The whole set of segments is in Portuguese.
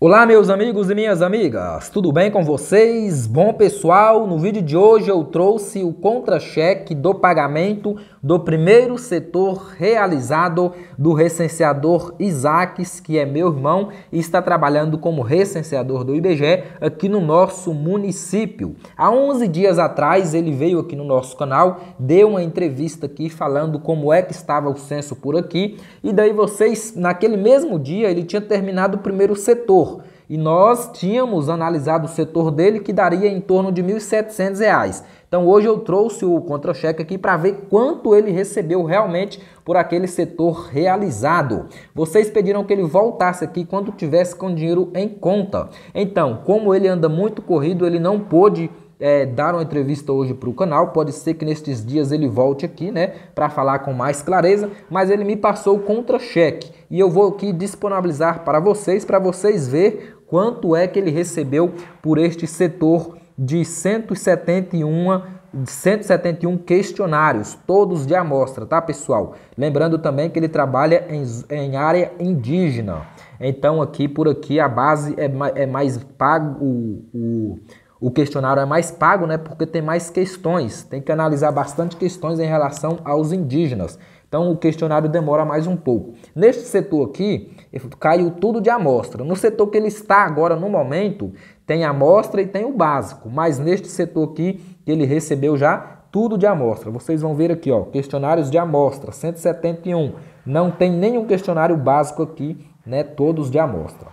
Olá meus amigos e minhas amigas, tudo bem com vocês? Bom pessoal, no vídeo de hoje eu trouxe o contra-cheque do pagamento do primeiro setor realizado do recenseador Isaques, que é meu irmão e está trabalhando como recenseador do IBGE aqui no nosso município. Há 11 dias atrás ele veio aqui no nosso canal, deu uma entrevista aqui falando como é que estava o censo por aqui e daí vocês, naquele mesmo dia ele tinha terminado o primeiro setor e nós tínhamos analisado o setor dele que daria em torno de R$ 1.700. Então hoje eu trouxe o contra-cheque aqui para ver quanto ele recebeu realmente por aquele setor realizado. Vocês pediram que ele voltasse aqui quando tivesse com dinheiro em conta. Então, como ele anda muito corrido, ele não pôde é, dar uma entrevista hoje para o canal. Pode ser que nestes dias ele volte aqui, né, para falar com mais clareza. Mas ele me passou o contra-cheque e eu vou aqui disponibilizar para vocês, para vocês ver quanto é que ele recebeu por este setor de 171 171 questionários, todos de amostra, tá pessoal? Lembrando também que ele trabalha em, em área indígena. Então aqui por aqui a base é, mais, é mais pago, o, o, o questionário é mais pago, né? Porque tem mais questões, tem que analisar bastante questões em relação aos indígenas. Então o questionário demora mais um pouco. Neste setor aqui, caiu tudo de amostra. No setor que ele está agora no momento, tem amostra e tem o básico, mas neste setor aqui ele recebeu já tudo de amostra. Vocês vão ver aqui, ó, questionários de amostra, 171. Não tem nenhum questionário básico aqui, né, todos de amostra.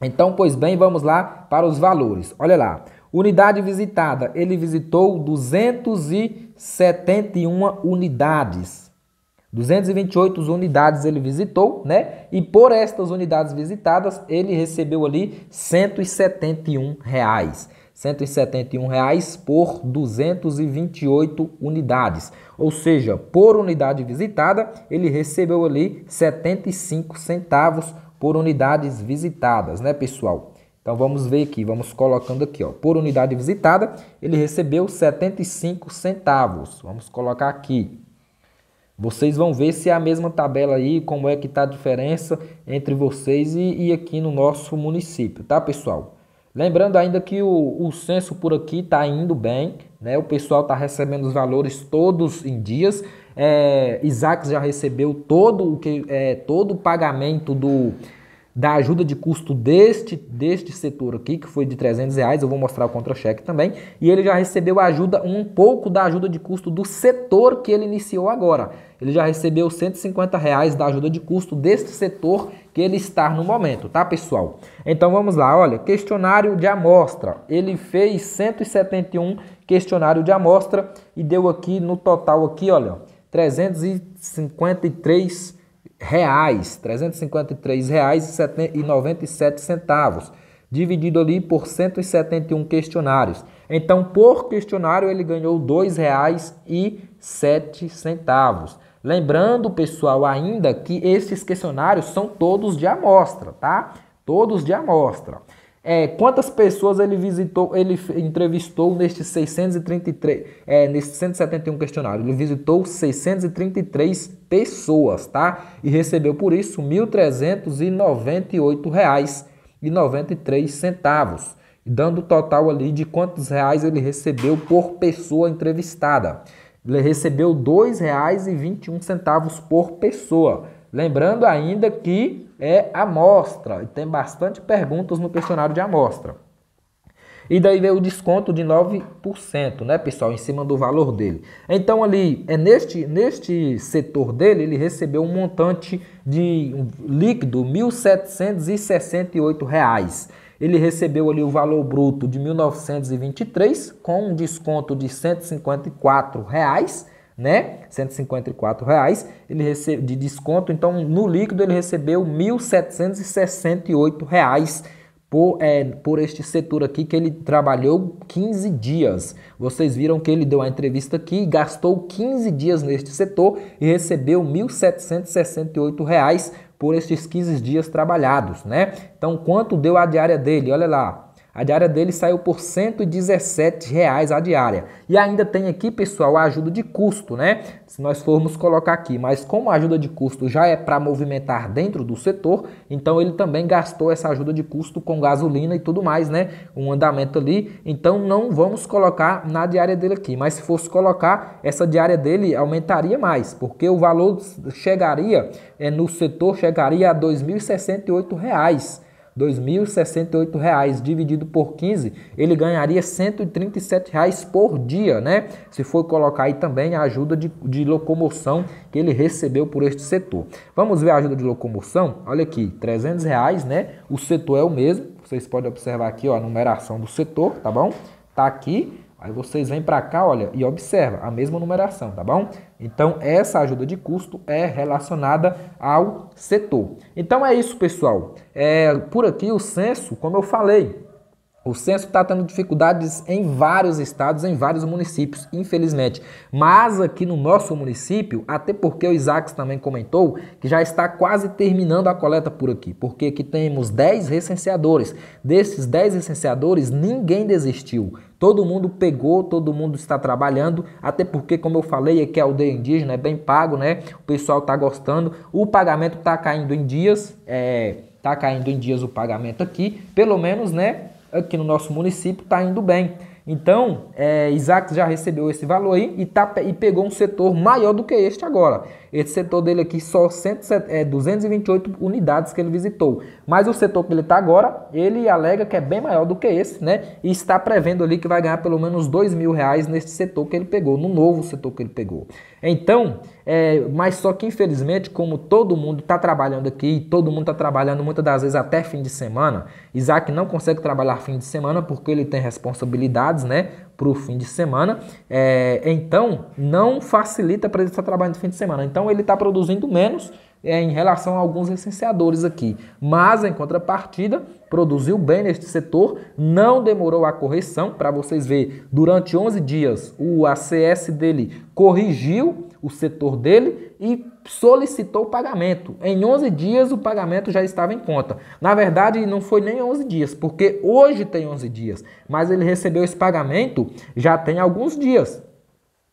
Então, pois bem, vamos lá para os valores. Olha lá. Unidade visitada, ele visitou 271 unidades. 228 unidades ele visitou, né? E por estas unidades visitadas, ele recebeu ali 171 reais. 171 reais por 228 unidades. Ou seja, por unidade visitada, ele recebeu ali 75 centavos por unidades visitadas, né, pessoal? Então vamos ver aqui, vamos colocando aqui, ó, por unidade visitada, ele recebeu 75 centavos. Vamos colocar aqui vocês vão ver se é a mesma tabela aí, como é que está a diferença entre vocês e, e, aqui no nosso município, tá pessoal? Lembrando ainda que o, o censo por aqui está indo bem, né? O pessoal está recebendo os valores todos em dias. É, Isaac já recebeu todo o que é todo o pagamento do da ajuda de custo deste, deste setor aqui, que foi de 300 reais, eu vou mostrar o contra-cheque também, e ele já recebeu ajuda, um pouco da ajuda de custo do setor que ele iniciou agora. Ele já recebeu 150 reais da ajuda de custo deste setor que ele está no momento, tá pessoal? Então vamos lá, olha, questionário de amostra. Ele fez 171 questionário de amostra e deu aqui no total aqui, olha, 353 reais reais, 353 reais e 97 centavos, dividido ali por 171 questionários. Então, por questionário ele ganhou R$ 2,07. Lembrando, pessoal, ainda que esses questionários são todos de amostra, tá? Todos de amostra. É, quantas pessoas ele visitou, ele entrevistou nestes 633, é, nesses 171 questionário. Ele visitou 633 pessoas, tá? E recebeu por isso R$ 1.398,93, dando o total ali de quantos reais ele recebeu por pessoa entrevistada. Ele recebeu R$ 2,21 por pessoa. Lembrando ainda que é amostra, e tem bastante perguntas no questionário de amostra. E daí veio o desconto de 9%, né, pessoal, em cima do valor dele. Então ali, é neste, neste setor dele, ele recebeu um montante de líquido R$ 1.768. Ele recebeu ali o valor bruto de 1.923 com um desconto de R$ 154. Reais né? 154 reais ele recebe de desconto, então no líquido ele recebeu 1.768 reais por, é, por este setor aqui que ele trabalhou 15 dias. Vocês viram que ele deu a entrevista aqui, gastou 15 dias neste setor e recebeu 1.768 reais por estes 15 dias trabalhados, né? Então quanto deu a diária dele? Olha lá, a diária dele saiu por R$ 117,00 a diária. E ainda tem aqui, pessoal, a ajuda de custo, né? Se nós formos colocar aqui, mas como a ajuda de custo já é para movimentar dentro do setor, então ele também gastou essa ajuda de custo com gasolina e tudo mais, né? Um andamento ali. Então não vamos colocar na diária dele aqui, mas se fosse colocar, essa diária dele aumentaria mais, porque o valor chegaria é, no setor chegaria a R$ 2.068. R$ 2.068 dividido por 15, ele ganharia R$ 137,00 reais por dia, né? Se for colocar aí também a ajuda de, de locomoção que ele recebeu por este setor. Vamos ver a ajuda de locomoção? Olha aqui, R$ reais, né? O setor é o mesmo, vocês podem observar aqui ó, a numeração do setor, tá bom? Tá aqui. Aí vocês vêm para cá, olha, e observa a mesma numeração, tá bom? Então, essa ajuda de custo é relacionada ao setor. Então, é isso, pessoal. É, por aqui o censo, como eu falei, o censo está tendo dificuldades em vários estados, em vários municípios, infelizmente. Mas aqui no nosso município, até porque o Isaacs também comentou que já está quase terminando a coleta por aqui, porque aqui temos 10 recenseadores. Desses 10 recenseadores, ninguém desistiu. Todo mundo pegou, todo mundo está trabalhando, até porque, como eu falei, aqui é a aldeia indígena, é bem pago, né? O pessoal está gostando. O pagamento está caindo em dias, é, tá caindo em dias o pagamento aqui, pelo menos, né? aqui no nosso município está indo bem. Então, é, Isaac já recebeu esse valor aí e, tá, e pegou um setor maior do que este agora. Esse setor dele aqui, só 107, é, 228 unidades que ele visitou. Mas o setor que ele está agora, ele alega que é bem maior do que esse, né? E está prevendo ali que vai ganhar pelo menos 2 mil reais nesse setor que ele pegou, no novo setor que ele pegou. Então, é, mas só que infelizmente, como todo mundo está trabalhando aqui, todo mundo está trabalhando muitas das vezes até fim de semana, Isaac não consegue trabalhar fim de semana porque ele tem responsabilidade né? Para o fim de semana, é, então não facilita para ele estar trabalhando no fim de semana. Então ele está produzindo menos é, em relação a alguns licenciadores aqui, mas em contrapartida produziu bem neste setor, não demorou a correção. Para vocês ver, durante 11 dias o ACS dele corrigiu o setor dele e solicitou o pagamento. Em 11 dias o pagamento já estava em conta. Na verdade, não foi nem 11 dias, porque hoje tem 11 dias, mas ele recebeu esse pagamento já tem alguns dias.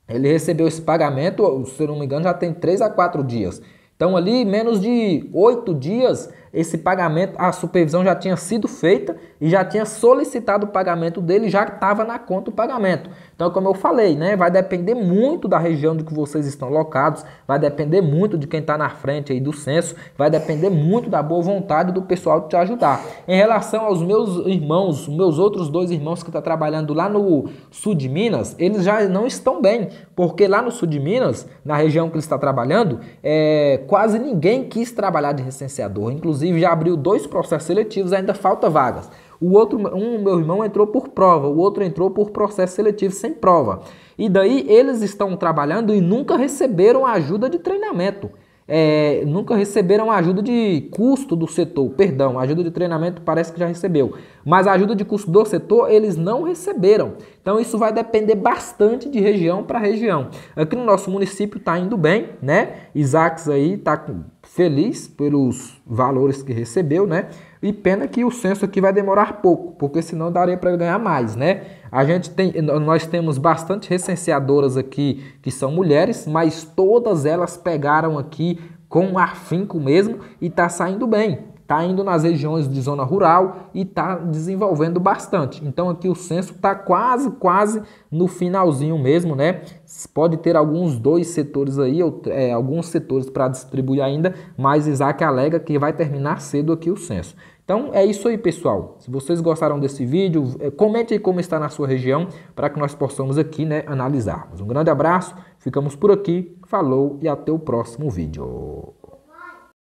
Ele recebeu esse pagamento, se eu não me engano, já tem 3 a 4 dias. Então, ali, menos de 8 dias, esse pagamento, a supervisão já tinha sido feita e já tinha solicitado o pagamento dele, já estava na conta o pagamento. Então, como eu falei, né, vai depender muito da região de que vocês estão locados, vai depender muito de quem está na frente aí do censo, vai depender muito da boa vontade do pessoal de te ajudar. Em relação aos meus irmãos, meus outros dois irmãos que estão tá trabalhando lá no sul de Minas, eles já não estão bem, porque lá no sul de Minas, na região que eles estão tá trabalhando, é, quase ninguém quis trabalhar de recenseador, inclusive inclusive, já abriu dois processos seletivos, ainda falta vagas. O outro, um meu irmão entrou por prova, o outro entrou por processo seletivo sem prova. E daí eles estão trabalhando e nunca receberam ajuda de treinamento é, nunca receberam ajuda de custo do setor, perdão, ajuda de treinamento parece que já recebeu, mas ajuda de custo do setor eles não receberam. Então isso vai depender bastante de região para região. Aqui no nosso município está indo bem, né? Isaacs aí está feliz pelos valores que recebeu, né? E pena que o censo aqui vai demorar pouco, porque senão daria para ganhar mais, né? A gente tem, nós temos bastante recenseadoras aqui que são mulheres, mas todas elas pegaram aqui com afinco mesmo e está saindo bem. Está indo nas regiões de zona rural e está desenvolvendo bastante. Então aqui o censo está quase, quase no finalzinho mesmo, né? Pode ter alguns dois setores aí, ou, é, alguns setores para distribuir ainda, mas Isaac alega que vai terminar cedo aqui o censo. Então é isso aí, pessoal. Se vocês gostaram desse vídeo, é, comente aí como está na sua região para que nós possamos aqui né, analisarmos. Um grande abraço, ficamos por aqui, falou e até o próximo vídeo.